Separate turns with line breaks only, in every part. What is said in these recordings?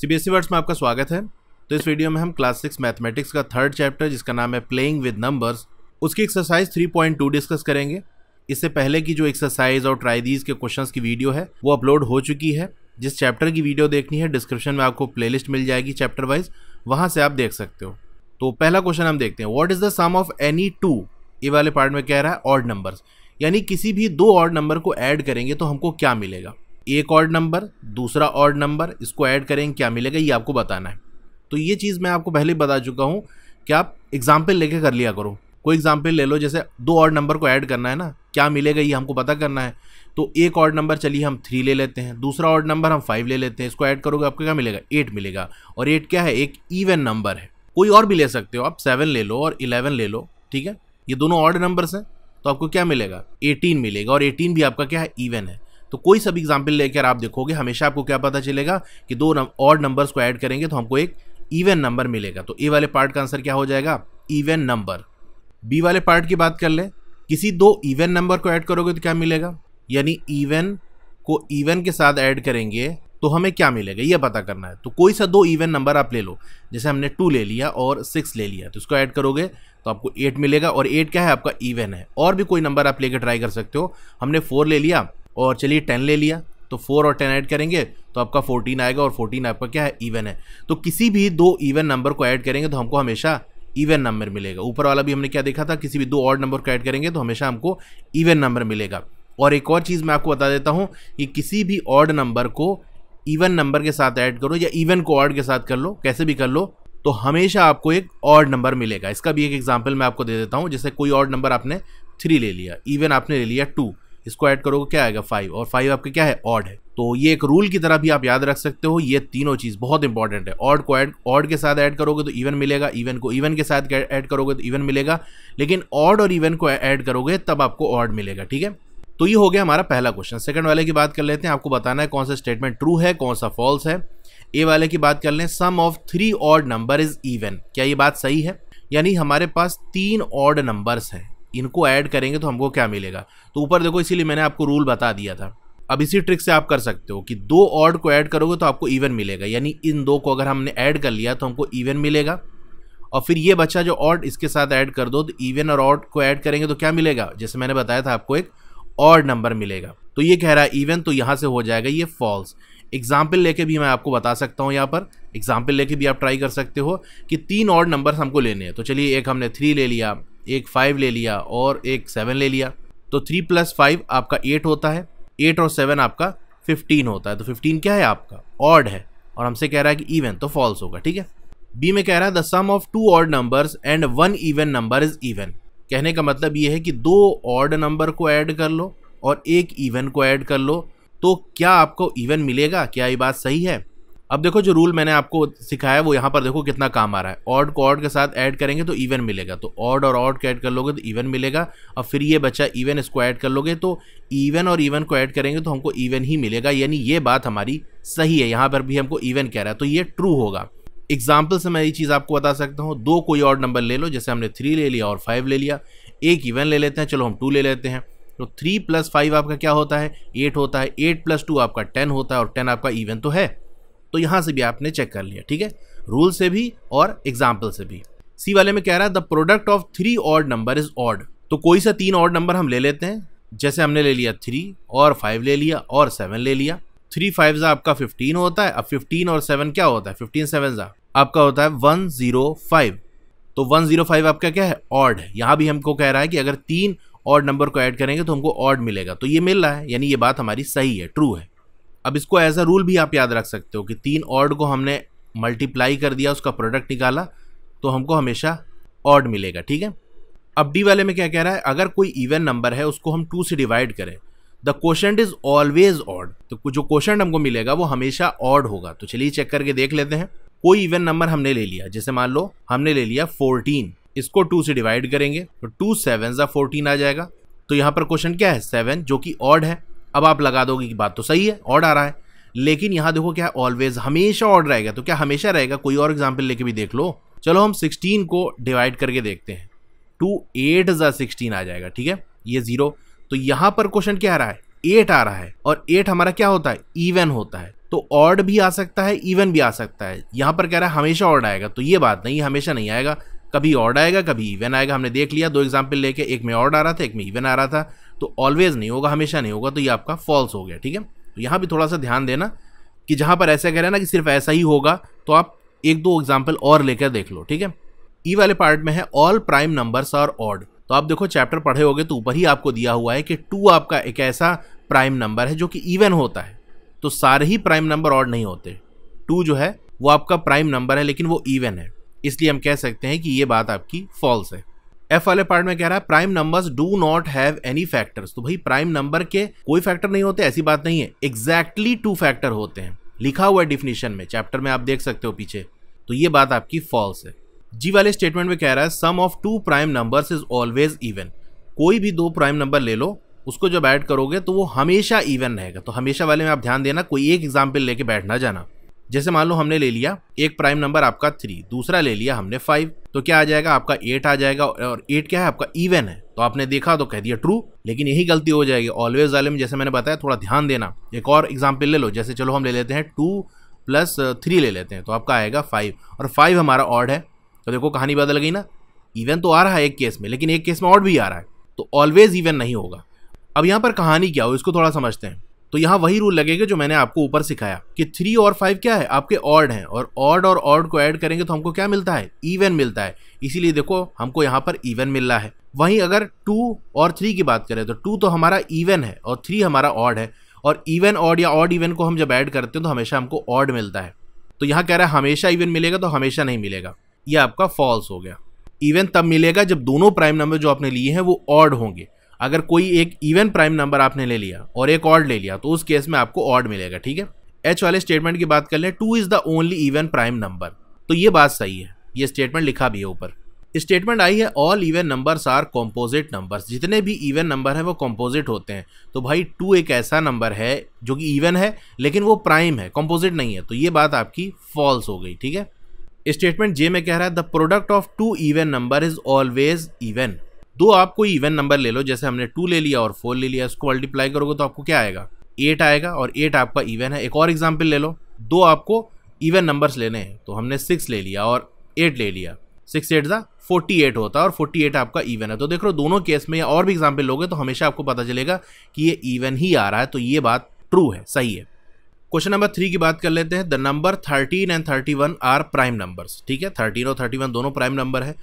सी B S E words में आपका स्वागत है तो इस वीडियो में हम क्लास सिक्स मैथमेटिक्स का थर्ड चैप्टर जिसका नाम है प्लेइंग विद नंबर्स उसकी exercise three point two discuss करेंगे इससे पहले की जो एक्सरसाइज और ट्राइदीज के क्वेश्चंस की वीडियो है वो अपलोड हो चुकी है जिस चैप्टर की वीडियो देखनी है डिस्क्रिप्शन में आपको प्ले मिल जाएगी चैप्टर वाइज वहाँ से आप देख सकते हो तो पहला क्वेश्चन हम देखते हैं what is the sum of any two ये वाले पार्ट में कह रहा है ऑड नंबर्स यानी किसी भी दो ऑड नंबर को ऐड करेंगे तो हमको क्या मिलेगा एक ऑड नंबर दूसरा ऑड नंबर इसको ऐड करेंगे क्या मिलेगा ये आपको बताना है तो ये चीज़ मैं आपको पहले बता चुका हूँ कि आप एग्जाम्पल लेके कर लिया करो कोई एग्जाम्पल ले लो जैसे दो ऑर्ड नंबर को ऐड करना है ना क्या मिलेगा ये हमको पता करना है तो एक ऑड नंबर चलिए हम थ्री ले लेते हैं दूसरा ऑड नंबर हम फाइव ले लेते हैं इसको ऐड करोगे आपको क्या मिलेगा एट मिलेगा और एट क्या है एक इवन नंबर है कोई और भी ले सकते हो आप सेवन ले लो और इलेवन ले लो ठीक है ये दोनों ऑर्ड नंबर्स हैं तो आपको क्या मिलेगा एटीन मिलेगा और एटीन भी आपका क्या है ईवन है तो कोई सब एग्जाम्पल लेकर आप देखोगे हमेशा आपको क्या पता चलेगा कि दो और नंबर्स को ऐड करेंगे तो हमको एक इवन नंबर मिलेगा तो ए वाले पार्ट का आंसर क्या हो जाएगा इवन नंबर बी वाले पार्ट की बात कर ले किसी दो इवन नंबर को ऐड करोगे तो क्या मिलेगा यानी इवन को इवन के साथ ऐड करेंगे तो हमें क्या मिलेगा यह पता करना है तो कोई सा दो इवन नंबर आप ले लो जैसे हमने टू ले लिया और सिक्स ले लिया तो इसको ऐड करोगे तो आपको एट मिलेगा और एट क्या है आपका इवन है और भी कोई नंबर आप लेके ट्राई कर सकते हो हमने फोर ले लिया और चलिए टेन ले लिया तो फोर और टेन ऐड करेंगे तो आपका फोर्टीन आएगा और फोर्टीन आपका क्या है इवन है तो किसी भी दो इवन नंबर को ऐड करेंगे तो हमको हमेशा इवन नंबर मिलेगा ऊपर वाला भी हमने क्या देखा था किसी भी दो ऑड नंबर को ऐड करेंगे तो हमेशा हमको इवन नंबर मिलेगा और एक और चीज़ मैं आपको बता देता हूँ कि किसी भी ऑड नंबर को इवन नंबर के साथ ऐड करो या इवन को ऑड के साथ कर लो कैसे भी कर लो तो हमेशा आपको एक ऑड नंबर मिलेगा इसका भी एक एग्जाम्पल मैं आपको दे देता हूँ जैसे कोई ऑड नंबर आपने थ्री ले लिया इवन आपने ले लिया टू इसको ऐड करोगे क्या आएगा फाइव और फाइव आपके क्या है ऑड है तो ये एक रूल की तरह भी आप याद रख सकते हो ये तीनों चीज़ बहुत इंपॉर्टेंट है ऑड को ऐड ऑड के साथ ऐड करोगे तो इवन मिलेगा इवन को इवन के साथ ऐड करोगे तो इवन मिलेगा लेकिन ऑड और इवन को ऐड करोगे तब आपको ऑड मिलेगा ठीक है तो ये हो गया हमारा पहला क्वेश्चन सेकंड वाले की बात कर लेते हैं आपको बताना है कौन सा स्टेटमेंट ट्रू है कौन सा फॉल्स है ए वाले की बात कर लें sum of three odd number is even क्या ये बात सही है यानी हमारे पास तीन ऑड नंबर्स हैं इनको ऐड करेंगे तो हमको क्या मिलेगा तो ऊपर देखो इसीलिए मैंने आपको रूल बता दिया था अब इसी ट्रिक से आप कर सकते हो कि दो ऑड को ऐड करोगे तो आपको इवन मिलेगा यानी इन दो को अगर हमने ऐड कर लिया तो हमको इवन मिलेगा और फिर ये बच्चा जो ऑड इसके साथ ऐड कर दो तो इवन और ऑड को ऐड करेंगे तो क्या मिलेगा जैसे मैंने बताया था आपको एक ऑड नंबर मिलेगा तो ये कह रहा है इवन तो यहाँ से हो जाएगा ये फॉल्स एग्जाम्पल लेके भी मैं आपको बता सकता हूँ यहाँ पर एग्जाम्पल लेके भी आप ट्राई कर सकते हो कि तीन ऑड नंबर्स हमको लेने हैं तो चलिए एक हमने थ्री ले लिया एक फाइव ले लिया और एक सेवन ले लिया तो थ्री प्लस फाइव आपका एट होता है एट और सेवन आपका फिफ्टीन होता है तो फिफ्टीन क्या है आपका ऑड है और हमसे कह रहा है कि इवन तो फॉल्स होगा ठीक है बी में कह रहा है the sum of two odd numbers and one even number is even कहने का मतलब ये है कि दो ऑड नंबर को ऐड कर लो और एक इवन को ऐड कर लो तो क्या आपको इवन मिलेगा क्या ये बात सही है अब देखो जो रूल मैंने आपको सिखाया है वो यहाँ पर देखो कितना काम आ रहा है ऑड को ऑड के साथ ऐड करेंगे तो इवन मिलेगा तो ऑड और ऑड को ऐड कर लोगे तो इवन मिलेगा और फिर ये बच्चा इवन इसको ऐड कर लोगे तो इवन और इवन को ऐड करेंगे तो हमको इवन ही मिलेगा यानी ये बात हमारी सही है यहाँ पर भी हमको इवन कह रहा है तो ये ट्रू होगा एग्जाम्पल से मैं ये चीज़ आपको बता सकता हूँ दो कोई ऑड नंबर ले लो जैसे हमने थ्री ले लिया और फाइव ले लिया एक इवन ले लेते हैं चलो हम टू ले लेते हैं तो थ्री प्लस फाइव आपका क्या होता है एट होता है एट प्लस टू आपका टेन होता है और टेन आपका इवन तो है तो यहाँ से भी आपने चेक कर लिया ठीक है रूल से भी और एग्जाम्पल से भी सी वाले में कह रहा है the product of three odd number is odd तो कोई सा तीन ऑर्ड नंबर हम ले लेते हैं जैसे हमने ले लिया थ्री और फाइव ले लिया और सेवन ले लिया थ्री फाइव ज़ा आपका फिफ्टीन होता है अब फिफ्टीन और सेवन क्या होता है फिफ्टीन सेवन ज़ा आपका होता है वन ज़ीरो फाइव तो वन ज़ीरो फाइव आपका क्या है ऑर्ड है यहाँ भी हमको कह रहा है कि अगर तीन ऑड नंबर को ऐड करेंगे तो हमको ऑर्ड मिलेगा तो ये मिल रहा है यानी ये बात हमारी सही है ट्रू है अब इसको एज अ रूल भी आप याद रख सकते हो कि तीन ऑड को हमने मल्टीप्लाई कर दिया उसका प्रोडक्ट निकाला तो हमको हमेशा ऑड मिलेगा ठीक है अब डी वाले में क्या कह रहा है अगर कोई इवन नंबर है उसको हम टू से डिवाइड करें the question is always odd तो जो क्वेश्चन हमको मिलेगा वो हमेशा ऑड होगा तो चलिए चेक करके देख लेते हैं कोई इवन नंबर हमने ले लिया जैसे मान लो हमने ले लिया फोर्टीन इसको टू से डिवाइड करेंगे तो टू सेवन जो फोर्टीन आ जाएगा तो यहाँ पर क्वेश्चन क्या है सेवन जो कि ऑड है अब आप लगा दोगे कि बात तो सही है ऑड आ रहा है लेकिन यहाँ देखो क्या ऑलवेज हमेशा ऑड रहेगा तो क्या हमेशा रहेगा कोई और एग्जाम्पल लेके भी देख लो चलो हम सिक्सटीन को डिवाइड करके देखते हैं टू एट ज़ा सिक्सटीन आ जाएगा ठीक है ये ज़ीरो तो यहाँ पर क्वेश्चन क्या आ रहा है एट आ रहा है और एट हमारा क्या होता है इवन होता है तो ऑड भी आ सकता है इवन भी आ सकता है यहाँ पर कह रहा है हमेशा ऑड आएगा तो ये बात नहीं हमेशा नहीं आएगा कभी ऑड आएगा कभी इवन आएगा हमने देख लिया दो एग्जाम्पल लेके एक में ऑड आ रहा था एक में इवन आ रहा था तो ऑलवेज नहीं होगा हमेशा नहीं होगा तो ये आपका फॉल्स हो गया ठीक है तो यहाँ भी थोड़ा सा ध्यान देना कि जहाँ पर ऐसा कह रहे हैं ना कि सिर्फ ऐसा ही होगा तो आप एक दो एग्जाम्पल और लेकर देख लो ठीक है ई e वाले पार्ट में है all prime numbers are odd तो आप देखो चैप्टर पढ़े होगे तो ऊपर ही आपको दिया हुआ है कि टू आपका एक ऐसा प्राइम नंबर है जो कि इवन होता है तो सारे ही प्राइम नंबर ऑड नहीं होते टू जो है वो आपका प्राइम नंबर है लेकिन वो इवन है इसलिए हम कह सकते हैं कि ये बात आपकी फॉल्स है एफ वाले पार्ट में कह रहा है prime numbers do not have any factors तो भाई प्राइम नंबर के कोई फैक्टर नहीं होते ऐसी बात नहीं है एग्जैक्टली टू फैक्टर होते हैं लिखा हुआ है डिफिनेशन में चैप्टर में आप देख सकते हो पीछे तो ये बात आपकी फॉल्स है जी वाले स्टेटमेंट में कह रहा है sum of two prime numbers is always even कोई भी दो प्राइम नंबर ले लो उसको जब ऐड करोगे तो वो हमेशा इवन रहेगा तो हमेशा वाले में आप ध्यान देना कोई एक एग्जाम्पल लेके बैठ ना जाना जैसे मान लो हमने ले लिया एक प्राइम नंबर आपका थ्री दूसरा ले लिया हमने फाइव तो क्या आ जाएगा आपका एट आ जाएगा और एट क्या है आपका इवन है तो आपने देखा तो कह दिया ट्रू लेकिन यही गलती हो जाएगी ऑलवेज आलम जैसे मैंने बताया थोड़ा ध्यान देना एक और एग्जाम्पल ले लो जैसे चलो हम ले लेते हैं टू प्लस थ्री ले लेते हैं तो आपका आएगा फाइव और फाइव हमारा ऑड है तो देखो कहानी बदल गई ना इवन तो आ रहा है एक केस में लेकिन एक केस में ऑड भी आ रहा है तो ऑलवेज इवन नहीं होगा अब यहाँ पर कहानी क्या हो इसको थोड़ा समझते हैं तो यहाँ वही रूल लगेगा जो मैंने आपको ऊपर सिखाया कि थ्री और फाइव क्या है आपके ऑर्ड हैं और ऑर्ड और ऑर्ड को ऐड करेंगे तो हमको क्या मिलता है इवन मिलता है इसीलिए देखो हमको यहाँ पर इवन मिल रहा है वहीं अगर टू और थ्री की बात करें तो टू तो हमारा इवन है और थ्री हमारा ऑड है और इवन ऑर्ड या ऑर्ड इवन को हम जब ऐड करते हैं तो हमेशा हमको ऑर्ड मिलता है तो यहाँ कह रहा है हमेशा इवन मिलेगा तो हमेशा नहीं मिलेगा ये आपका फॉल्स हो गया इवन तब मिलेगा जब दोनों प्राइम नंबर जो आपने लिए हैं वो ऑर्ड होंगे अगर कोई एक इवन प्राइम नंबर आपने ले लिया और एक ऑड ले लिया तो उस केस में आपको ऑड मिलेगा ठीक है एच वाले स्टेटमेंट की बात कर लें two is the only even prime number तो ये बात सही है ये स्टेटमेंट लिखा भी है ऊपर स्टेटमेंट आई है all even numbers are composite numbers जितने भी इवन नंबर हैं वो कॉम्पोजिट होते हैं तो भाई टू एक ऐसा नंबर है जो कि इवन है लेकिन वो प्राइम है कॉम्पोजिट नहीं है तो ये बात आपकी फॉल्स हो गई ठीक है स्टेटमेंट जे में कह रहा है the product of two even number is always even दो आप कोई इवन नंबर ले लो जैसे हमने टू ले लिया और फोर ले लिया उसको मल्टीप्लाई करोगे तो आपको क्या आएगा एट आएगा और एट आपका इवन है एक और एग्जाम्पल ले लो दो आपको इवन नंबर्स लेने हैं तो हमने सिक्स ले लिया और एट ले लिया सिक्स एट ज़ा फोर्टी एट होता है और फोर्टी एट आपका इवन है तो देख लो दोनों केस में या और भी एग्जाम्पल लोगे तो हमेशा आपको पता चलेगा कि ये इवन ही आ रहा है तो ये बात ट्रू है सही है क्वेश्चन नंबर थ्री की बात कर लेते हैं the number thirteen and thirty one are prime numbers ठीक है थर्टीन और थर्टी वन दोनों प्राइम नंबर है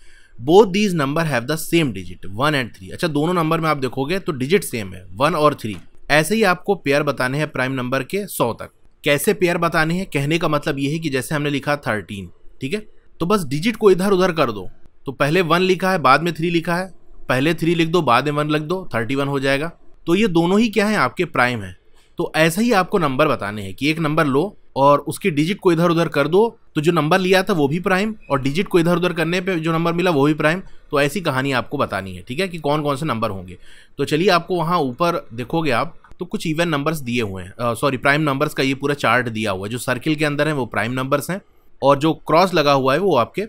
both these numbers have the same digit one and three अच्छा दोनों नंबर में आप देखोगे तो डिजिट सेम है वन और थ्री ऐसे ही आपको पेयर बताने हैं प्राइम नंबर के सौ तक कैसे पेयर बताने हैं कहने का मतलब ये है कि जैसे हमने लिखा थर्टीन ठीक है तो बस डिजिट को इधर उधर कर दो तो पहले वन लिखा है बाद में थ्री लिखा है पहले थ्री लिख दो बाद में वन लिख दो थर्टी वन हो जाएगा तो ये दोनों ही क्या है आपके प्राइम है तो ऐसे ही आपको नंबर बताने हैं कि एक नंबर लो और उसकी डिजिट को इधर उधर कर दो तो जो नंबर लिया था वो भी प्राइम और डिजिट को इधर उधर करने पे जो नंबर मिला वो भी प्राइम तो ऐसी कहानी आपको बतानी है ठीक है कि कौन कौन से नंबर होंगे तो चलिए आपको वहाँ ऊपर देखोगे आप तो कुछ इवन नंबर्स दिए हुए हैं सॉरी प्राइम नंबर्स का ये पूरा चार्ट दिया हुआ है जो सर्किल के अंदर है वो प्राइम नंबर्स हैं और जो क्रॉस लगा हुआ है वो आपके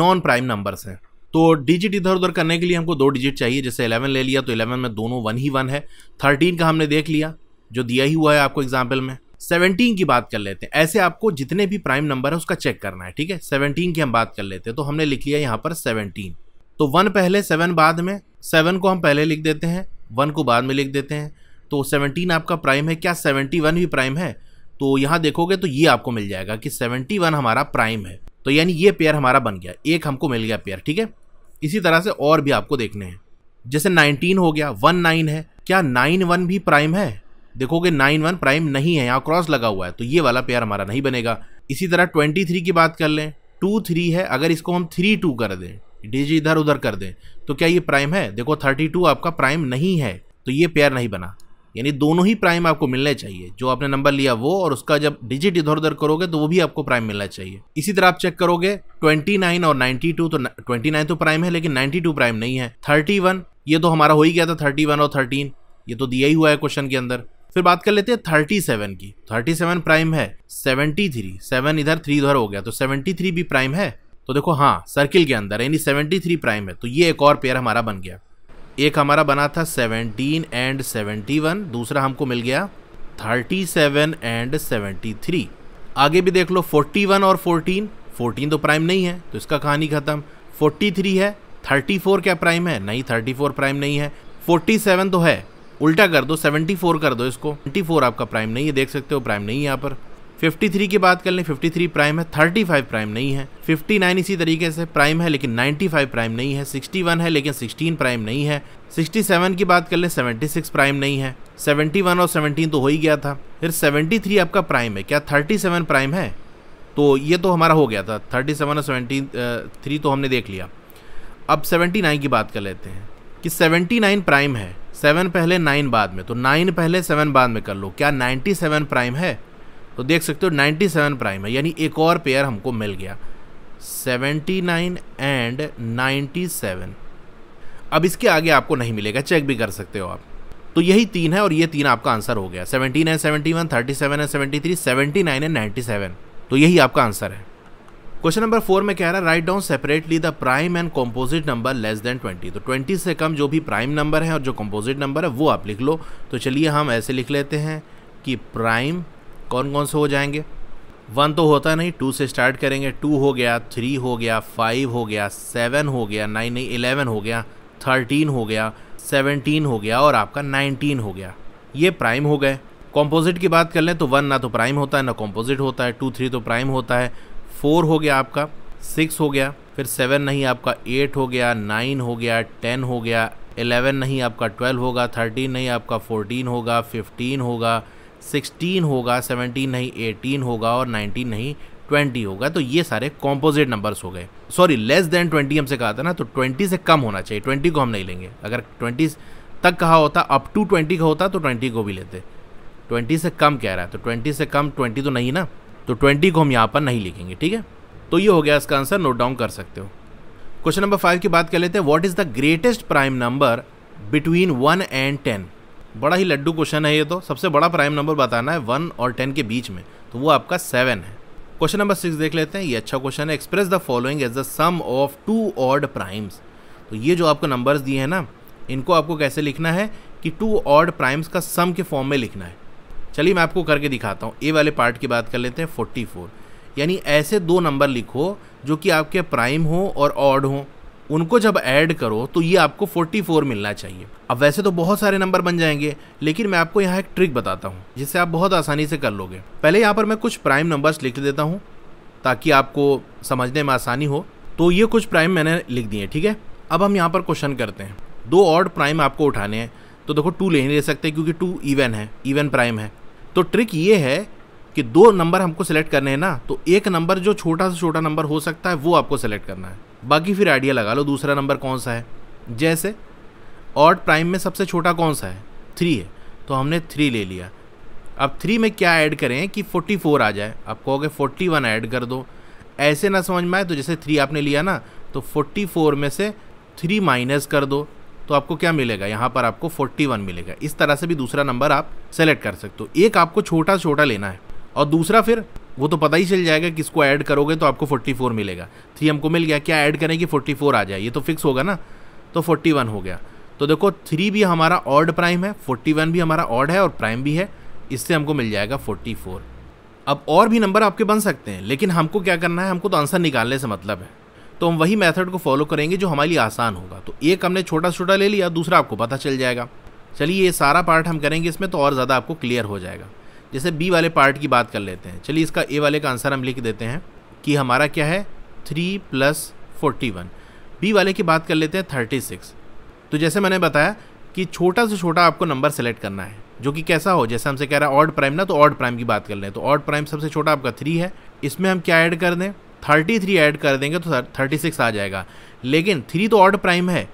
नॉन प्राइम नंबर्स हैं तो डिजिट इधर उधर करने के लिए हमको दो डिजिट चाहिए जैसे इलेवन ले लिया तो इलेवन में दोनों वन ही वन है थर्टीन का हमने देख लिया जो दिया ही हुआ है आपको एग्जाम्पल में सेवनटीन की बात कर लेते हैं ऐसे आपको जितने भी प्राइम नंबर है उसका चेक करना है ठीक है सेवनटीन की हम बात कर लेते हैं तो हमने लिख लिया यहाँ पर सेवनटीन तो वन पहले सेवन बाद में सेवन को हम पहले लिख देते हैं वन को बाद में लिख देते हैं तो सेवनटीन आपका प्राइम है क्या सेवनटी वन भी प्राइम है तो यहाँ देखोगे तो ये आपको मिल जाएगा कि सेवनटी वन हमारा प्राइम है तो यानी ये पेयर हमारा बन गया एक हमको मिल गया पेयर ठीक है इसी तरह से और भी आपको देखने हैं जैसे नाइनटीन हो गया वन नाइन है क्या नाइन वन भी प्राइम है देखोगे नाइन वन प्राइम नहीं है यहाँ क्रॉस लगा हुआ है तो ये वाला पेयर हमारा नहीं बनेगा इसी तरह ट्वेंटी थ्री की बात कर लें टू थ्री है अगर इसको हम थ्री टू कर दें डिजिट इधर उधर कर दें तो क्या ये प्राइम है देखो थर्टी टू आपका प्राइम नहीं है तो ये पेयर नहीं बना यानी दोनों ही प्राइम आपको मिलने चाहिए जो आपने नंबर लिया वो और उसका जब डिजिट इधर उधर करोगे तो वो भी आपको प्राइम मिलना चाहिए इसी तरह आप चेक करोगे 29 और 92 तो 29 तो प्राइम है लेकिन 92 प्राइम नहीं है 31 ये तो हमारा हो ही गया था 31 और 13 ये तो दिया ही हुआ है क्वेश्चन के अंदर फिर बात कर लेते हैं थर्टी सेवन की थर्टी सेवन प्राइम है सेवेंटी थ्री सेवन इधर थ्री उधर हो गया तो सेवेंटी थ्री भी प्राइम है तो देखो हाँ सर्किल के अंदर यानी सेवेंटी थ्री प्राइम है तो ये एक और पेयर हमारा बन गया एक हमारा बना था सेवनटीन एंड सेवेंटी वन दूसरा हमको मिल गया thirty seven and seventy three आगे भी देख लो फोर्टी वन और फोर्टीन फोर्टीन तो प्राइम नहीं है तो इसका कहानी खत्म फोर्टी थ्री है थर्टी फोर क्या प्राइम है नहीं थर्टी फोर प्राइम नहीं है फोर्टी सेवन तो है उल्टा कर दो 74 कर दो इसको फोर आपका प्राइम नहीं है देख सकते हो प्राइम नहीं है यहाँ पर 53 की बात कर लें 53 प्राइम है 35 प्राइम नहीं है 59 इसी तरीके से प्राइम है लेकिन 95 प्राइम नहीं है 61 है लेकिन 16 प्राइम नहीं है 67 की बात कर लें 76 प्राइम नहीं है 71 और 17 तो हो ही गया था फिर 73 आपका प्राइम है क्या 37 प्राइम है तो ये तो हमारा हो गया था 37 और थ्री तो हमने देख लिया अब 79 की बात कर लेते हैं कि 79 प्राइम है सेवन पहले नाइन बाद में तो नाइन पहले सेवन बाद में कर लो क्या नाइन्टी सेवन प्राइम है तो देख सकते हो नाइन्टी सेवन प्राइम है यानी एक और पेयर हमको मिल गया seventy nine and ninety seven अब इसके आगे आपको नहीं मिलेगा चेक भी कर सकते हो आप तो यही तीन है और ये तीन आपका आंसर हो गया seventeen and seventy one thirty seven and seventy three seventy nine and ninety seven तो यही आपका आंसर है क्वेश्चन नंबर फोर में कह रहा है write down separately the prime and composite number less than twenty तो ट्वेंटी से कम जो भी प्राइम नंबर है और जो कंपोजिट नंबर है वो आप लिख लो तो चलिए हम ऐसे लिख लेते हैं कि प्राइम कौन कौन से हो जाएंगे वन तो होता नहीं टू से स्टार्ट करेंगे टू हो गया थ्री हो गया फाइव हो गया सेवन हो गया नाइन नहीं इलेवन हो गया थर्टीन हो गया सेवनटीन हो गया और आपका नाइनटीन हो गया ये प्राइम हो गए कॉम्पोजिट की बात कर लें तो वन ना तो प्राइम होता है ना कॉम्पोजिट होता है टू थ्री तो प्राइम होता है फोर हो गया आपका सिक्स हो गया फिर सेवन नहीं आपका एट हो गया नाइन हो गया टेन हो गया एलेवन नहीं आपका ट्वेल्व होगा थर्टीन नहीं आपका फोर्टीन होगा फिफ्टीन होगा सिक्सटीन होगा सेवनटीन नहीं एटीन होगा और नाइनटीन नहीं ट्वेंटी होगा तो ये सारे कॉम्पोजिट नंबर्स हो गए सॉरी लेस देन ट्वेंटी हमसे कहा था ना तो ट्वेंटी से कम होना चाहिए ट्वेंटी को हम नहीं लेंगे अगर ट्वेंटी तक कहा होता अप टू ट्वेंटी का होता तो ट्वेंटी को भी लेते ट्वेंटी से कम कह रहा है तो ट्वेंटी से कम ट्वेंटी तो नहीं ना तो ट्वेंटी को हम यहाँ पर नहीं लिखेंगे ठीक है तो ये हो गया इसका आंसर नोट डाउन कर सकते हो क्वेश्चन नंबर फाइव की बात कर लेते हैं what is the greatest prime number between one and ten बड़ा ही लड्डू क्वेश्चन है ये तो सबसे बड़ा प्राइम नंबर बताना है वन और टेन के बीच में तो वो आपका सेवन है क्वेश्चन नंबर सिक्स देख लेते हैं ये अच्छा क्वेश्चन है express the following as the sum of two odd primes तो ये जो आपको नंबर्स दिए हैं ना इनको आपको कैसे लिखना है कि टू ऑर्ड प्राइम्स का सम के फॉर्म में लिखना है चलिए मैं आपको करके दिखाता हूँ ए वाले पार्ट की बात कर लेते हैं फोर्टी फोर यानी ऐसे दो नंबर लिखो जो कि आपके प्राइम हो और ऑड हो उनको जब ऐड करो तो ये आपको 44 मिलना चाहिए अब वैसे तो बहुत सारे नंबर बन जाएंगे लेकिन मैं आपको यहाँ एक ट्रिक बताता हूँ जिससे आप बहुत आसानी से कर लोगे पहले यहाँ पर मैं कुछ प्राइम नंबर्स लिख देता हूँ ताकि आपको समझने में आसानी हो तो ये कुछ प्राइम मैंने लिख दिए ठीक है अब हम यहाँ पर क्वेश्चन करते हैं दो ऑड प्राइम आपको उठाने हैं तो देखो टू ले नहीं ले सकते क्योंकि टू इवन है इवन प्राइम है तो ट्रिक ये है कि दो नंबर हमको सेलेक्ट करने हैं ना तो एक नंबर जो छोटा से छोटा नंबर हो सकता है वो आपको सेलेक्ट करना है बाकी फिर आइडिया लगा लो दूसरा नंबर कौन सा है जैसे ऑट प्राइम में सबसे छोटा कौन सा है थ्री है तो हमने थ्री ले लिया अब थ्री में क्या ऐड करें कि फोर्टी फोर आ जाए आप कहोगे फोर्टी वन ऐड कर दो ऐसे ना समझ में आए तो जैसे थ्री आपने लिया ना तो फोर्टी फोर में से थ्री माइनस कर दो तो आपको क्या मिलेगा यहाँ पर आपको 41 मिलेगा इस तरह से भी दूसरा नंबर आप सेलेक्ट कर सकते हो एक आपको छोटा छोटा लेना है और दूसरा फिर वो तो पता ही चल जाएगा किसको ऐड करोगे तो आपको 44 मिलेगा थ्री हमको मिल गया क्या ऐड करें कि 44 आ जाए ये तो फिक्स होगा ना तो 41 हो गया तो देखो थ्री भी हमारा ऑड प्राइम है 41 भी हमारा ऑड है और प्राइम भी है इससे हमको मिल जाएगा 44 अब और भी नंबर आपके बन सकते हैं लेकिन हमको क्या करना है हमको तो आंसर निकालने से मतलब है तो हम वही मेथड को फॉलो करेंगे जो हमारे लिए आसान होगा तो एक हमने छोटा छोटा ले लिया दूसरा आपको पता चल जाएगा चलिए ये सारा पार्ट हम करेंगे इसमें तो और ज़्यादा आपको क्लियर हो जाएगा जैसे बी वाले पार्ट की बात कर लेते हैं चलिए इसका ए वाले का आंसर हम लिख देते हैं कि हमारा क्या है three plus forty one B वाले की बात कर लेते हैं थर्टी सिक्स तो जैसे मैंने बताया कि छोटा से छोटा आपको नंबर सेलेक्ट करना है जो कि कैसा हो जैसे हमसे कह रहा है ऑड प्राइम ना तो ऑड प्राइम की बात कर लें तो ऑड प्राइम सबसे छोटा आपका थ्री है इसमें हम क्या ऐड कर दें थर्टी थ्री ऐड कर देंगे तो थर्टी सिक्स आ जाएगा लेकिन थ्री तो ऑड प्राइम है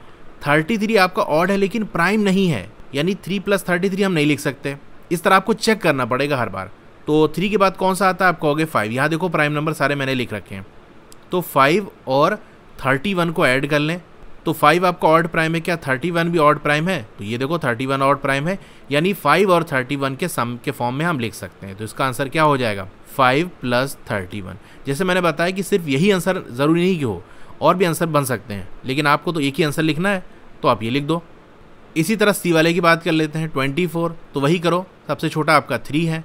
थर्टी थ्री आपका ऑड है लेकिन प्राइम नहीं है यानी थ्री प्लस थर्टी थ्री हम नहीं लिख सकते इस तरह आपको चेक करना पड़ेगा हर बार तो थ्री के बाद कौन सा आता है आप कहोगे फाइव यहाँ देखो प्राइम नंबर सारे मैंने लिख रखे हैं तो फाइव और थर्टी वन को ऐड कर लें तो फाइव आपका ऑड प्राइम है क्या थर्टी वन भी ऑड प्राइम है तो ये देखो थर्टी वन ऑड प्राइम है यानी फाइव और थर्टी वन के सम के फॉर्म में हम लिख सकते हैं तो इसका आंसर क्या हो जाएगा फाइव प्लस थर्टी वन जैसे मैंने बताया कि सिर्फ यही आंसर ज़रूरी नहीं कि हो और भी आंसर बन सकते हैं लेकिन आपको तो एक ही आंसर लिखना है तो आप ये लिख दो इसी तरह सी वाले की बात कर लेते हैं ट्वेंटी फोर तो वही करो सबसे छोटा आपका थ्री है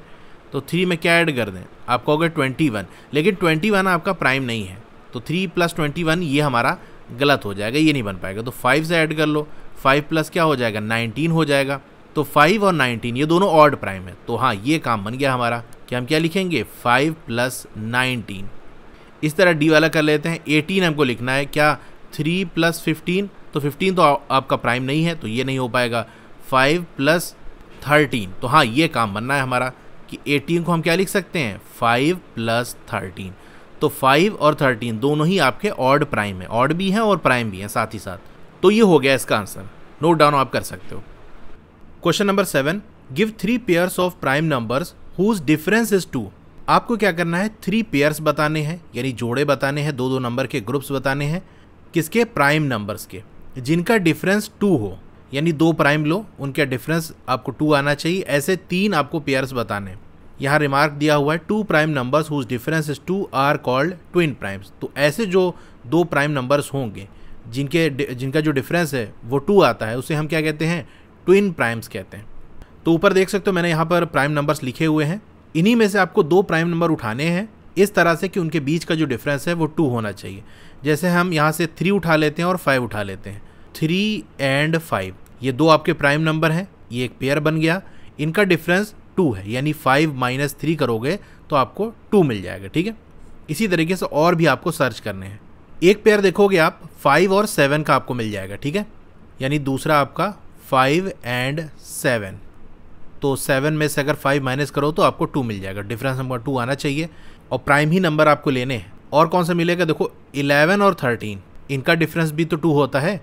तो थ्री में क्या ऐड कर दें आप कहोगे ट्वेंटी वन लेकिन ट्वेंटी वन आपका प्राइम नहीं है तो थ्री प्लस ट्वेंटी वन ये हमारा गलत हो जाएगा ये नहीं बन पाएगा तो फाइव से ऐड कर लो फाइव प्लस क्या हो जाएगा नाइनटीन हो जाएगा तो फाइव और नाइनटीन ये दोनों ऑड प्राइम है तो हाँ ये काम बन गया हमारा कि हम क्या लिखेंगे फाइव प्लस नाइनटीन इस तरह डी वाला कर लेते हैं एटीन हमको लिखना है क्या थ्री प्लस फिफ्टीन तो फिफ्टीन तो आपका प्राइम नहीं है तो ये नहीं हो पाएगा फाइव प्लस थर्टीन तो हाँ ये काम बनना है हमारा कि एटीन को हम क्या लिख सकते हैं फाइव प्लस थर्टीन तो फाइव और थर्टीन दोनों ही आपके ऑड प्राइम है ऑड भी हैं और प्राइम भी हैं साथ ही साथ तो ये हो गया इसका आंसर नोट डाउन आप कर सकते हो question number seven give three pairs of prime numbers whose difference is two आपको क्या करना है थ्री पेयर्स बताने हैं यानी जोड़े बताने हैं दो दो नंबर के ग्रुप्स बताने हैं किसके प्राइम नंबर्स के जिनका डिफरेंस टू हो यानी दो प्राइम लो उनका डिफरेंस आपको टू आना चाहिए ऐसे तीन आपको पेयर्स बताने यहाँ रिमार्क दिया हुआ है two prime numbers whose difference is two are called twin primes तो ऐसे जो दो प्राइम नंबर्स होंगे जिनके जिनका जो डिफरेंस है वो टू आता है उसे हम क्या कहते हैं ट्विन प्राइम्स कहते हैं तो ऊपर देख सकते हो मैंने यहाँ पर प्राइम नंबर्स लिखे हुए हैं इन्हीं में से आपको दो प्राइम नंबर उठाने हैं इस तरह से कि उनके बीच का जो डिफरेंस है वो टू होना चाहिए जैसे हम यहाँ से थ्री उठा लेते हैं और फाइव उठा लेते हैं थ्री एंड फाइव ये दो आपके प्राइम नंबर हैं ये एक पेयर बन गया इनका डिफरेंस टू है यानी फाइव माइनस थ्री करोगे तो आपको टू मिल जाएगा ठीक है इसी तरीके से और भी आपको सर्च करने हैं एक पेयर देखोगे आप फाइव और सेवन का आपको मिल जाएगा ठीक है यानी दूसरा आपका फाइव एंड सेवन तो सेवन में से अगर फाइव माइनस करो तो आपको टू मिल जाएगा डिफरेंस नंबर टू आना चाहिए और प्राइम ही नंबर आपको लेने हैं और कौन सा मिलेगा देखो इलेवन और थर्टीन इनका डिफरेंस भी तो टू होता है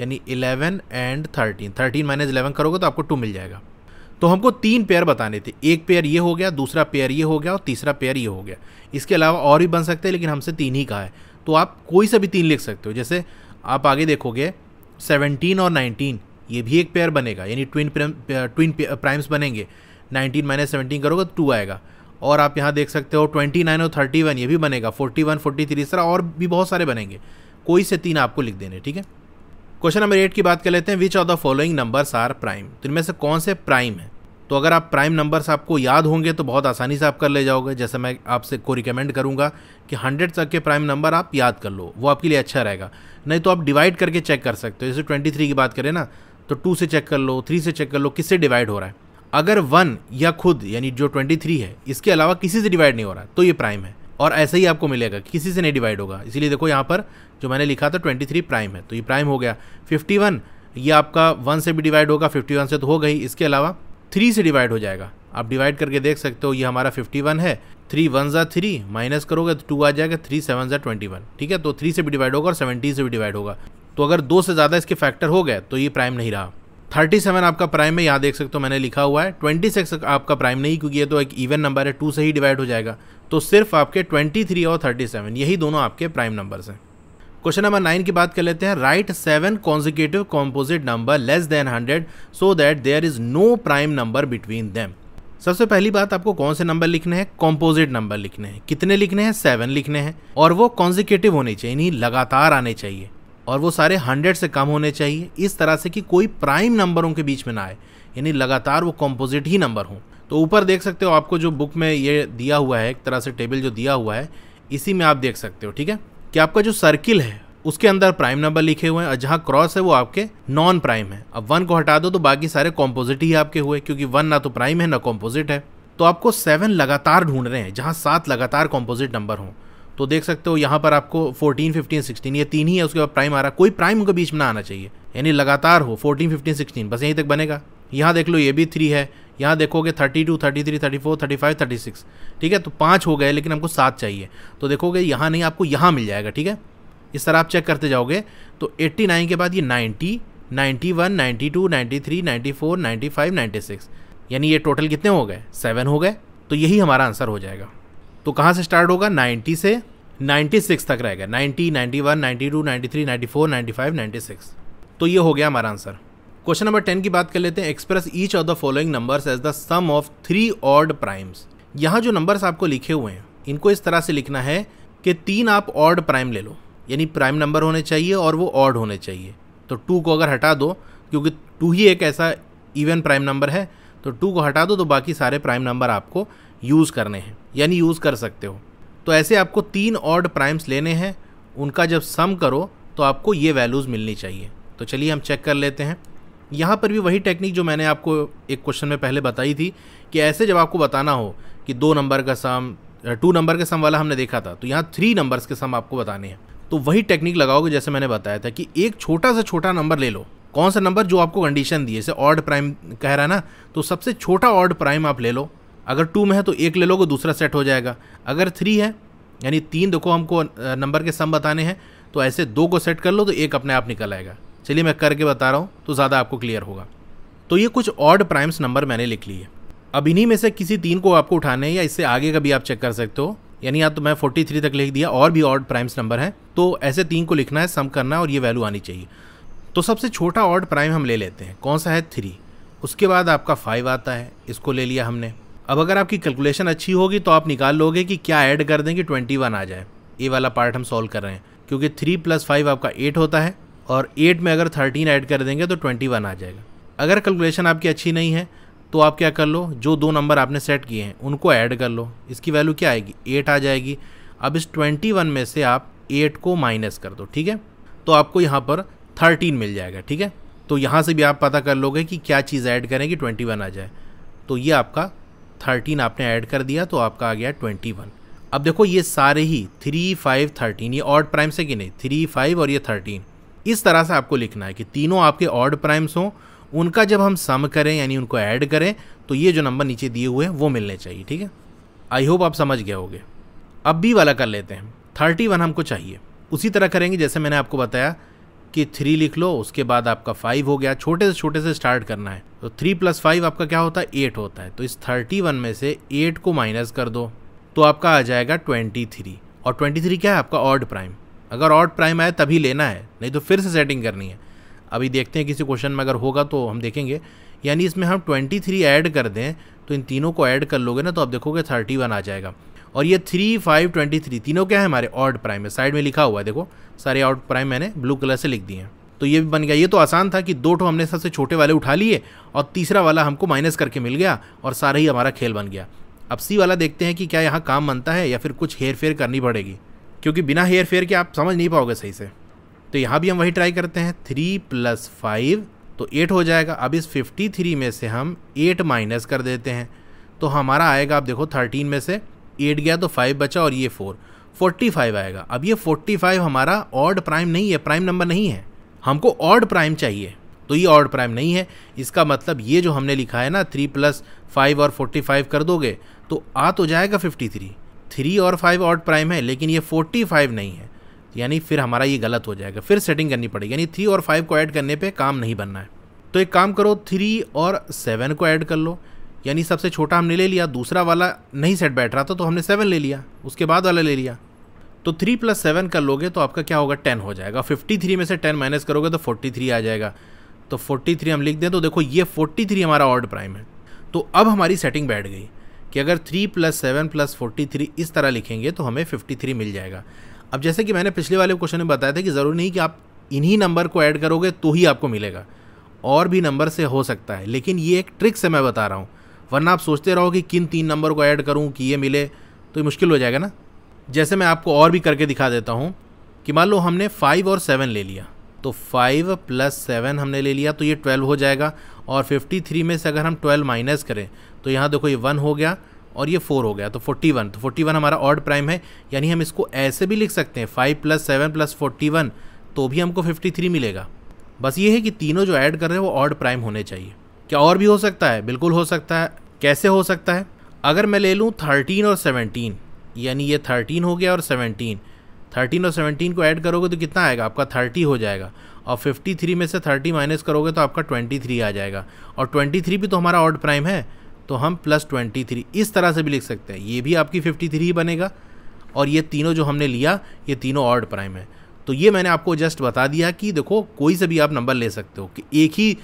यानी eleven and thirteen thirteen minus eleven करोगे तो आपको टू मिल जाएगा तो हमको तीन पेयर बताने थे एक पेयर ये हो गया दूसरा पेयर ये हो गया और तीसरा पेयर ये हो गया इसके अलावा और भी बन सकते हैं लेकिन हमसे तीन ही कहा है तो आप कोई सा भी तीन लिख सकते हो जैसे आप आगे देखोगे सेवनटीन और नाइनटीन ये भी एक पेयर बनेगा यानी ट्विन ट्विन प्राइम्स बनेंगे नाइनटीन माइनस सेवनटीन करोगे तो टू आएगा और आप यहाँ देख सकते हो ट्वेंटी नाइन और थर्टी वन ये भी बनेगा फोर्टी वन फोर्टी थ्री इस तरह और भी बहुत सारे बनेंगे कोई से तीन आपको लिख देने ठीक है क्वेश्चन नंबर एट की बात कर लेते हैं which of the following numbers are prime तो इनमें से कौन से प्राइम है तो अगर आप प्राइम नंबर्स आपको याद होंगे तो बहुत आसानी से आप कर ले जाओगे जैसे मैं आपसे को रिकमेंड करूंगा कि हंड्रेड तक के प्राइम नंबर आप याद कर लो वो आपके लिए अच्छा रहेगा नहीं तो आप डिवाइड करके चेक कर सकते हो जैसे ट्वेंटी थ्री की बात करें ना तो टू से चेक कर लो थ्री से चेक कर लो किससे डिवाइड हो रहा है अगर वन या खुद यानी जो ट्वेंटी थ्री है इसके अलावा किसी से डिवाइड नहीं हो रहा तो ये प्राइम है और ऐसे ही आपको मिलेगा किसी से नहीं डिवाइड होगा इसीलिए देखो यहाँ पर जो मैंने लिखा था ट्वेंटी थ्री प्राइम है तो ये प्राइम हो गया फिफ्टी वन ये आपका वन से भी डिवाइड होगा फिफ्टी वन से तो हो गई इसके अलावा थ्री से डिवाइड हो जाएगा आप डिवाइड करके देख सकते हो ये हमारा फिफ्टी वन है थ्री वन ज़ा थ्री माइनस करोगे तो टू आ जाएगा थ्री सेवन ज़ा ट्वेंटी वन ठीक है तो थ्री से भी डिवाइड होगा और सेवेंटी से भी डिवाइड होगा तो अगर दो से ज़्यादा इसके फैक्टर हो गए तो ये प्राइम नहीं रहा थर्टी सेवन आपका प्राइम है यहाँ देख सकते हो मैंने लिखा हुआ है ट्वेंटी सिक्स आपका प्राइम नहीं क्योंकि ये तो एक इवन नंबर है टू से ही डिवाइड हो जाएगा तो सिर्फ आपके ट्वेंटी थ्री और थर्टी सेवन यही दोनों आपके प्राइम नंबर्स हैं क्वेश्चन नंबर नाइन की बात कर लेते हैं right seven consecutive composite number less than hundred so that there is no prime number between them सबसे पहली बात आपको कौन से नंबर लिखने हैं कॉम्पोजिट नंबर लिखने हैं कितने लिखने हैं सेवन लिखने हैं और वो कॉन्जिकेटिव होने चाहिए यानी लगातार आने चाहिए और वो सारे हंड्रेड से कम होने चाहिए इस तरह से कि कोई प्राइम नंबरों के बीच में ना आए यानी लगातार वो कॉम्पोजिट ही नंबर हों तो ऊपर देख सकते हो आपको जो बुक में ये दिया हुआ है एक तरह से टेबल जो दिया हुआ है इसी में आप देख सकते हो ठीक है कि आपका जो सर्किल है उसके अंदर प्राइम नंबर लिखे हुए हैं और जहाँ क्रॉस है वो आपके नॉन प्राइम है अब वन को हटा दो तो बाकी सारे कॉम्पोजिट ही आपके हुए क्योंकि वन ना तो प्राइम है ना कॉम्पोजिट है तो आपको सेवन लगातार ढूंढ रहे हैं जहाँ सात लगातार कॉम्पोजिट नंबर हों तो देख सकते हो यहाँ पर आपको 14, 15, 16 ये तीन ही है उसके बाद प्राइम आ रहा कोई प्राइम उनके बीच में ना आना चाहिए यानी लगातार हो 14, 15, 16 बस यहीं तक बनेगा यहाँ देख लो ये भी थ्री है यहाँ देखोगे thirty two thirty three thirty four thirty five thirty six ठीक है तो पाँच हो गए लेकिन हमको सात चाहिए तो देखोगे यहाँ नहीं आपको यहाँ मिल जाएगा ठीक है इस तरह आप चेक करते जाओगे तो एट्टी नाइन के बाद ये ninety ninety one ninety two ninety three ninety four ninety five ninety six यानी ये टोटल कितने हो गए सेवन हो गए तो यही हमारा आंसर हो जाएगा तो कहाँ से स्टार्ट होगा नाइन्टी से नाइन्टी सिक्स तक रहेगा ninety ninety one ninety two ninety three ninety four ninety five तो ये हो गया हमारा आंसर क्वेश्चन नंबर टेन की बात कर लेते हैं express each of the following numbers as the sum of three odd primes यहाँ जो नंबर्स आपको लिखे हुए हैं इनको इस तरह से लिखना है कि तीन आप ऑर्ड प्राइम ले लो यानी प्राइम नंबर होने चाहिए और वो ऑर्ड होने चाहिए तो टू को अगर हटा दो क्योंकि टू ही एक ऐसा इवन प्राइम नंबर है तो टू को हटा दो तो बाकी सारे प्राइम नंबर आपको यूज़ करने हैं यानी यूज़ कर सकते हो तो ऐसे आपको तीन ऑड प्राइम्स लेने हैं उनका जब सम करो तो आपको ये वैल्यूज़ मिलनी चाहिए तो चलिए हम चेक कर लेते हैं यहाँ पर भी वही टेक्निक जो मैंने आपको एक क्वेश्चन में पहले बताई थी कि ऐसे जब आपको बताना हो कि दो नंबर का सम टू नंबर के सम वाला हमने देखा था तो यहाँ थ्री नंबर्स के सम आपको बताने हैं तो वही टेक्निक लगाओगे जैसे मैंने बताया था कि एक छोटा सा छोटा नंबर ले लो कौन सा नंबर जो आपको कंडीशन दी है जैसे ऑर्ड प्राइम कह रहा है ना तो सबसे छोटा ऑर्ड प्राइम आप ले लो अगर टू में है तो एक ले लोगे दूसरा सेट हो जाएगा अगर थ्री है यानी तीन देखो हमको नंबर के सम बताने हैं तो ऐसे दो को सेट कर लो तो एक अपने आप निकल आएगा चलिए मैं करके बता रहा हूँ तो ज़्यादा आपको क्लियर होगा तो ये कुछ ऑर्ड प्राइम्स नंबर मैंने लिख लिए अब इन्हीं में से किसी तीन को आपको उठाने हैं या इससे आगे का भी आप चेक कर सकते हो यानी या तो मैं 43 तक लिख दिया और भी ऑर्ड प्राइम्स नंबर हैं तो ऐसे तीन को लिखना है सम करना है और ये वैल्यू आनी चाहिए तो सबसे छोटा ऑर्ड प्राइम हम ले लेते हैं कौन सा है थ्री उसके बाद आपका फाइव आता है इसको ले लिया हमने अब अगर आपकी कैलकुलेशन अच्छी होगी तो आप निकाल लोगे कि क्या ऐड कर दें कि ट्वेंटी वन आ जाए ये वाला पार्ट हम सॉल्व कर रहे हैं क्योंकि थ्री प्लस फाइव आपका एट होता है और एट में अगर थर्टीन ऐड कर देंगे तो ट्वेंटी वन आ जाएगा अगर कैलकुलेशन आपकी अच्छी नहीं है तो आप क्या कर लो जो दो नंबर आपने सेट किए हैं उनको ऐड कर लो इसकी वैल्यू क्या आएगी एट आ जाएगी अब इस ट्वेंटी वन में से आप एट को माइनस कर दो ठीक है तो आपको यहाँ पर थर्टीन मिल जाएगा ठीक है तो यहाँ से भी आप पता कर लोगे कि क्या चीज़ ऐड करें कि ट्वेंटी वन आ जाए तो ये आपका थर्टीन आपने ऐड कर दिया तो आपका आ गया ट्वेंटी वन अब देखो ये सारे ही थ्री फाइव थर्टीन ये ऑड प्राइम्स है कि नहीं थ्री फाइव और ये थर्टीन इस तरह से आपको लिखना है कि तीनों आपके ऑड प्राइम्स हों उनका जब हम सम करें यानी उनको ऐड करें तो ये जो नंबर नीचे दिए हुए हैं वो मिलने चाहिए ठीक है आई होप आप समझ गए होगे अब भी वाला कर लेते हैं थर्टी वन हमको चाहिए उसी तरह करेंगे जैसे मैंने आपको बताया कि थ्री लिख लो उसके बाद आपका फाइव हो गया छोटे से छोटे से स्टार्ट करना है तो थ्री प्लस फाइव आपका क्या होता है एट होता है तो इस थर्टी वन में से एट को माइनस कर दो तो आपका आ जाएगा ट्वेंटी थ्री और ट्वेंटी थ्री क्या है आपका ऑड प्राइम अगर ऑड प्राइम आए तभी लेना है नहीं तो फिर से सेटिंग करनी है अभी देखते हैं किसी क्वेश्चन में अगर होगा तो हम देखेंगे यानी इसमें हम ट्वेंटी थ्री ऐड कर दें तो इन तीनों को ऐड कर लोगे ना तो आप देखोगे थर्टी वन आ जाएगा और ये थ्री फाइव ट्वेंटी थ्री तीनों क्या है हमारे ऑर्ड प्राइम है साइड में लिखा हुआ है देखो सारे ऑर्ड प्राइम मैंने ब्लू कलर से लिख दिए हैं तो ये भी बन गया ये तो आसान था कि दो ठो हमने सबसे छोटे वाले उठा लिए और तीसरा वाला हमको माइनस करके मिल गया और सारा ही हमारा खेल बन गया अब सी वाला देखते हैं कि क्या यहाँ काम बनता है या फिर कुछ हेयर फेयर करनी पड़ेगी क्योंकि बिना हेयर फेयर के आप समझ नहीं पाओगे सही से तो यहाँ भी हम वही ट्राई करते हैं थ्री प्लस फाइव तो एट हो जाएगा अब इस फिफ्टी थ्री में से हम एट माइनस कर देते हैं तो हमारा आएगा आप देखो थर्टीन में से एट गया तो फाइव बचा और ये फोर फोर्टी फाइव आएगा अब ये फोर्टी फाइव हमारा ऑड प्राइम नहीं है प्राइम नंबर नहीं है हमको ऑड प्राइम चाहिए तो ये ऑड प्राइम नहीं है इसका मतलब ये जो हमने लिखा है ना थ्री प्लस फाइव और फोर्टी फाइव कर दोगे तो आ तो जाएगा फिफ्टी थ्री थ्री और फाइव ऑड प्राइम है लेकिन ये फोर्टी फाइव नहीं है यानी फिर हमारा ये गलत हो जाएगा फिर सेटिंग करनी पड़ेगी यानी थ्री और फाइव को ऐड करने पे काम नहीं बनना है तो एक काम करो थ्री और सेवन को ऐड कर लो यानी सबसे छोटा हमने ले लिया दूसरा वाला नहीं सेट बैठ रहा था तो हमने सेवन ले लिया उसके बाद वाला ले लिया तो थ्री प्लस सेवन कर लोगे तो आपका क्या होगा टेन हो जाएगा फिफ्टी थ्री में से टेन माइनस करोगे तो फोर्टी थ्री आ जाएगा तो फोर्टी थ्री हम लिख दें तो देखो ये फोर्टी थ्री हमारा ऑर्ड प्राइम है तो अब हमारी सेटिंग बैठ गई कि अगर three plus seven plus forty three इस तरह लिखेंगे तो हमें फिफ्टी थ्री मिल जाएगा अब जैसे कि मैंने पिछले वाले क्वेश्चन में बताया था कि ज़रूरी नहीं कि आप इन्हीं नंबर को ऐड करोगे तो ही आपको मिलेगा और भी नंबर से हो सकता है लेकिन ये एक ट्रिक से मैं बता रहा हूँ वरना आप सोचते रहो कि किन तीन नंबर को ऐड करूँ कि ये मिले तो ये मुश्किल हो जाएगा ना जैसे मैं आपको और भी करके दिखा देता हूँ कि मान लो हमने फाइव और सेवन ले लिया तो फाइव प्लस सेवन हमने ले लिया तो ये ट्वेल्व हो जाएगा और फिफ्टी थ्री में से अगर हम ट्वेल्व माइनस करें तो यहाँ देखो ये वन हो गया और ये फोर हो गया तो फोर्टी वन तो फोर्टी वन हमारा ऑड प्राइम है यानी हम इसको ऐसे भी लिख सकते हैं five plus seven plus forty one तो भी हमको फिफ्टी थ्री मिलेगा बस ये है कि तीनों जो ऐड कर रहे हैं वो ऑड प्राइम होने चाहिए क्या और भी हो सकता है बिल्कुल हो सकता है कैसे हो सकता है अगर मैं ले लूँ थर्टीन और सेवनटीन यानी ये थर्टीन हो गया और सेवनटीन थर्टीन और सेवनटीन को ऐड करोगे तो कितना आएगा आपका थर्टी हो जाएगा और फिफ्टी थ्री में से थर्टी माइनस करोगे तो आपका ट्वेंटी थ्री आ जाएगा और ट्वेंटी थ्री भी तो हमारा ऑड प्राइम है तो हम प्लस ट्वेंटी थ्री इस तरह से भी लिख सकते हैं ये भी आपकी फिफ्टी थ्री ही बनेगा और ये तीनों जो हमने लिया ये तीनों ऑड प्राइम है तो ये मैंने आपको जस्ट बता दिया कि देखो कोई से भी आप नंबर ले सकते हो कि एक ही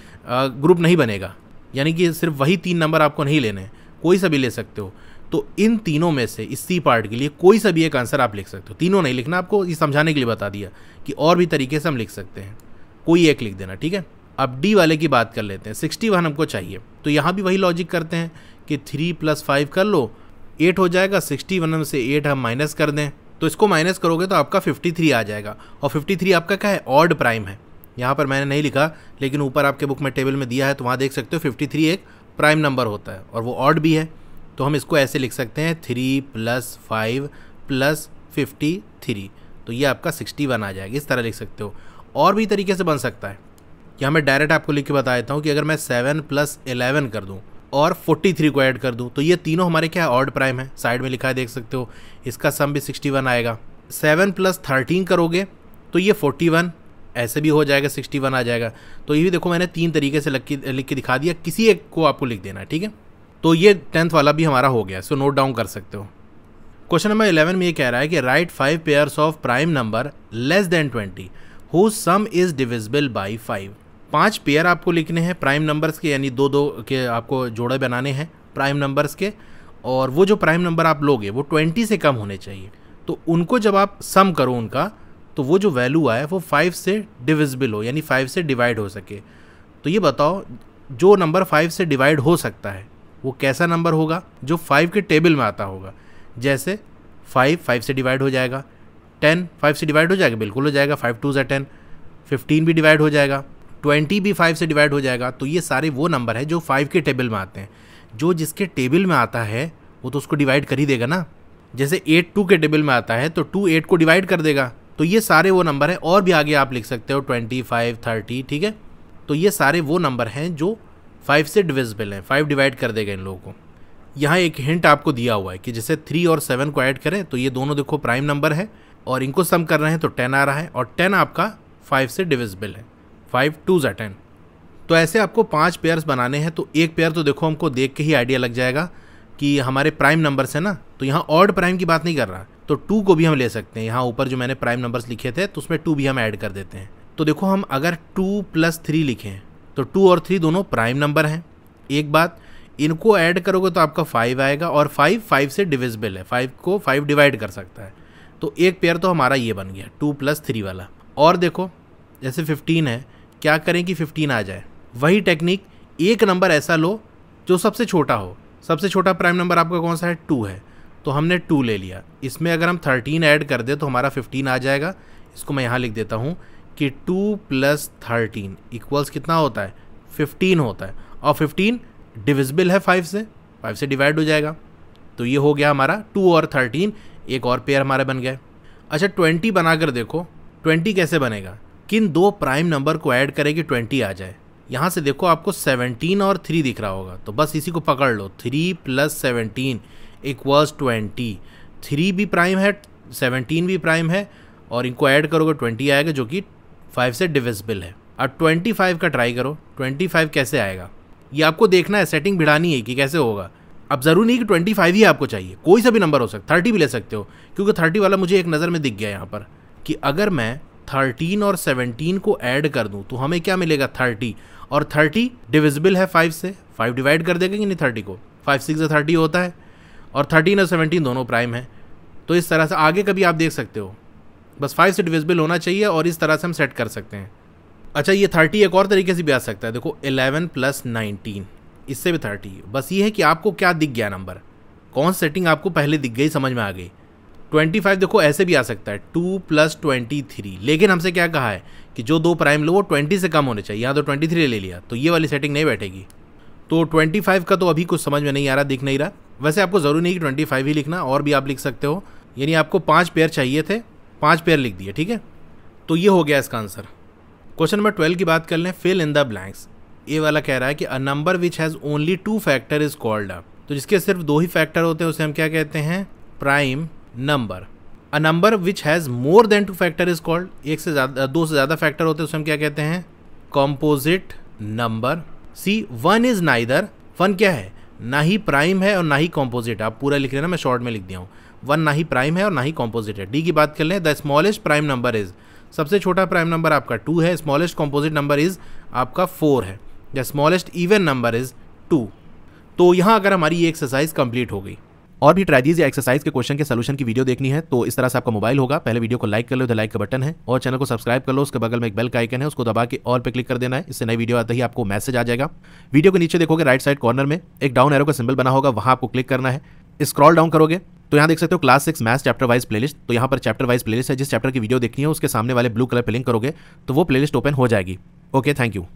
ग्रुप नहीं बनेगा यानी कि सिर्फ वही तीन नंबर आपको नहीं लेने हैं कोई सा भी ले सकते हो तो इन तीनों में से इसी पार्ट के लिए कोई सा भी एक आंसर आप लिख सकते हो तीनों नहीं लिखना आपको ये समझाने के लिए बता दिया कि और भी तरीके से हम लिख सकते हैं कोई एक लिख देना ठीक है अब डी वाले की बात कर लेते हैं सिक्सटी वन हमको चाहिए तो यहाँ भी वही लॉजिक करते हैं कि थ्री प्लस फाइव कर लो एट हो जाएगा सिक्सटी वन से एट हम माइनस कर दें तो इसको माइनस करोगे तो आपका 53 आ जाएगा और 53 आपका क्या है ऑड प्राइम है यहाँ पर मैंने नहीं लिखा लेकिन ऊपर आपके बुक में टेबल में दिया है तो वहाँ देख सकते हो 53 एक प्राइम नंबर होता है और वो ऑड भी है तो हम इसको ऐसे लिख सकते हैं three plus five plus fifty three तो ये आपका सिक्सटी वन आ जाएगा इस तरह लिख सकते हो और भी तरीके से बन सकता है यहाँ मैं डायरेक्ट आपको लिख के बता देता हूँ कि अगर मैं सेवन प्लस एलेवन कर दूँ और 43 को ऐड कर दूँ तो ये तीनों हमारे क्या ऑर्ड प्राइम है साइड में लिखा है देख सकते हो इसका सम भी 61 आएगा 7 प्लस थर्टीन करोगे तो ये 41 ऐसे भी हो जाएगा 61 आ जाएगा तो ये भी देखो मैंने तीन तरीके से लिख के दिखा दिया किसी एक को आपको लिख देना है ठीक है तो ये टेंथ वाला भी हमारा हो गया सो नोट डाउन कर सकते हो क्वेश्चन नंबर इलेवन में ये कह रहा है कि right five pairs of prime number less than twenty whose sum is divisible by five पांच पेयर आपको लिखने हैं प्राइम नंबर्स के यानी दो दो के आपको जोड़े बनाने हैं प्राइम नंबर्स के और वो जो प्राइम नंबर आप लोगे वो ट्वेंटी से कम होने चाहिए तो उनको जब आप सम करो उनका तो वो जो वैल्यू आए वो फाइव से डिविजिबल हो यानी फाइव से डिवाइड हो सके तो ये बताओ जो नंबर फाइव से डिवाइड हो सकता है वो कैसा नंबर होगा जो फाइव के टेबल में आता होगा जैसे फाइव फाइव से डिवाइड हो जाएगा टेन फाइव से डिवाइड हो जाएगा बिल्कुल हो जाएगा फाइव टू ज़ा टेन फिफ्टीन भी डिवाइड हो जाएगा ट्वेंटी भी फाइव से डिवाइड हो जाएगा तो ये सारे वो नंबर है जो फाइव के टेबल में आते हैं जो जिसके टेबल में आता है वो तो उसको डिवाइड कर ही देगा ना जैसे एट टू के टेबल में आता है तो टू एट को डिवाइड कर देगा तो ये सारे वो नंबर हैं और भी आगे आप लिख सकते हो ट्वेंटी फाइव थर्टी ठीक है तो ये सारे वो नंबर हैं जो फाइव से डिविजिबल हैं फाइव डिवाइड कर देगा इन लोगों को यहाँ एक हिंट आपको दिया हुआ है कि जैसे थ्री और सेवन को ऐड करें तो ये दोनों देखो प्राइम नंबर है और इनको सम कर रहे हैं तो टेन आ रहा है और टेन आपका फाइव से डिविजिबल है फाइव टूज़ टेन तो ऐसे आपको पाँच पेयर्स बनाने हैं तो एक पेयर तो देखो हमको देख के ही आइडिया लग जाएगा कि हमारे प्राइम नंबर्स है ना तो यहाँ ऑर्ड प्राइम की बात नहीं कर रहा तो टू को भी हम ले सकते हैं यहाँ ऊपर जो मैंने प्राइम नंबर्स लिखे थे तो उसमें टू भी हम ऐड कर देते हैं तो देखो हम अगर टू प्लस थ्री लिखें तो टू और थ्री दोनों प्राइम नंबर हैं एक बात इनको ऐड करोगे तो आपका फाइव आएगा और फाइव फाइव से डिविजिबल है फाइव को फाइव डिवाइड कर सकता है तो एक पेयर तो हमारा ये बन गया टू प्लस थ्री वाला और देखो जैसे फिफ्टीन है क्या करें कि फिफ्टीन आ जाए वही टेक्निक एक नंबर ऐसा लो जो सबसे छोटा हो सबसे छोटा प्राइम नंबर आपका कौन सा है टू है तो हमने टू ले लिया इसमें अगर हम थर्टीन ऐड कर दें तो हमारा फिफ्टीन आ जाएगा इसको मैं यहाँ लिख देता हूँ कि टू प्लस थर्टीन इक्वल्स कितना होता है फिफ्टीन होता है और फिफ्टीन डिविजिबल है फाइव से फाइव से डिवाइड हो जाएगा तो ये हो गया हमारा टू और थर्टीन एक और पेयर हमारे बन गए अच्छा ट्वेंटी बनाकर देखो ट्वेंटी कैसे बनेगा किन दो प्राइम नंबर को ऐड करें कि ट्वेंटी आ जाए यहाँ से देखो आपको सेवनटीन और थ्री दिख रहा होगा तो बस इसी को पकड़ लो three plus seventeen equals twenty three भी प्राइम है सेवनटीन भी प्राइम है और इनको ऐड करोगे ट्वेंटी आएगा जो कि फाइव से डिविजिबल है अब ट्वेंटी फाइव का ट्राई करो ट्वेंटी फाइव कैसे आएगा ये आपको देखना है सेटिंग भिड़ानी है कि कैसे होगा अब ज़रूरी नहीं कि ट्वेंटी फाइव ही आपको चाहिए कोई सा भी नंबर हो सकता है थर्टी भी ले सकते हो क्योंकि थर्टी वाला मुझे एक नज़र में दिख गया यहाँ पर कि अगर मैं थर्टीन और सेवनटीन को ऐड कर दूँ तो हमें क्या मिलेगा थर्टी और थर्टी डिविजिबल है फाइव से फाइव डिवाइड कर देगा कि नहीं थर्टी को फाइव सिक्स थर्टी होता है और थर्टीन और सेवनटीन दोनों प्राइम है तो इस तरह से आगे कभी आप देख सकते हो बस फाइव से डिविजिबल होना चाहिए और इस तरह से हम सेट कर सकते हैं अच्छा ये थर्टी एक और तरीके से भी आ सकता है देखो एलेवन प्लस नाइनटीन इससे भी थर्टी बस ये है कि आपको क्या दिख गया नंबर कौन सेटिंग आपको पहले दिख गई समझ में आ गई ट्वेंटी फाइव देखो ऐसे भी आ सकता है टू प्लस ट्वेंटी थ्री लेकिन हमसे क्या कहा है कि जो दो प्राइम लो वो ट्वेंटी से कम होने चाहिए यहाँ तो ट्वेंटी थ्री ले लिया तो ये वाली सेटिंग नहीं बैठेगी तो ट्वेंटी फाइव का तो अभी कुछ समझ में नहीं आ रहा दिख नहीं रहा वैसे आपको ज़रूरी नहीं कि ट्वेंटी फाइव ही लिखना और भी आप लिख सकते हो यानी आपको पाँच पेयर चाहिए थे पाँच पेयर लिख दिए ठीक है तो ये हो गया इसका आंसर क्वेश्चन नंबर ट्वेल्व की बात कर लें फिल इन द ब्लैंक्स ये वाला कह रहा है कि a number which has only two factor is called अप तो जिसके सिर्फ दो ही फैक्टर होते हैं उसे हम क्या कहते हैं prime number a number which has more than two factor is called एक से ज़्यादा दो से ज़्यादा फैक्टर होते हैं उसमें क्या कहते हैं composite number see one is ना इधर वन क्या है ना ही प्राइम है और ना ही कॉम्पोजिट आप पूरा लिख लेना मैं शॉर्ट में लिख दिया हूँ वन ना ही प्राइम है और ना ही कॉम्पोजिट है डी की बात कर लें the smallest prime number is सबसे छोटा प्राइम नंबर आपका टू है स्मॉलेस्ट कॉम्पोजिट नंबर इज़ आपका फोर है the smallest even number is two तो यहाँ अगर हमारी ये एक्सरसाइज कंप्लीट हो गई और भी ट्रेजीज या एक्सरसाइज के क्वेश्चन के सोल्यूशन की वीडियो देखनी है तो इस तरह से आपका मोबाइल होगा पहले वीडियो को लाइक कर लो लाइक का बटन है और चैनल को सब्सक्राइब कर लो उसके बगल में एक बेल का आइकन है उसको दबा के और पे क्लिक कर देना है इससे नई वीडियो आते ही आपको मैसेज आ जाएगा वीडियो के नीचे देखोगे राइट साइड कॉर्नर में एक डाउन एरो का सिंबल बना होगा वहाँ आपको क्लिक करना है स्क्रॉल डाउन करोगे तो यहाँ देख सकते हो class six maths chapter wise playlist तो यहाँ पर चैप्टर वाइज प्लेलिस्ट है जिस चैप्टर की वीडियो देखनी है उसके सामने वाले ब्लू कलर पे लिंक करोगे तो वो प्लेलिस्ट ओपन हो जाएगी ओके थैंक यू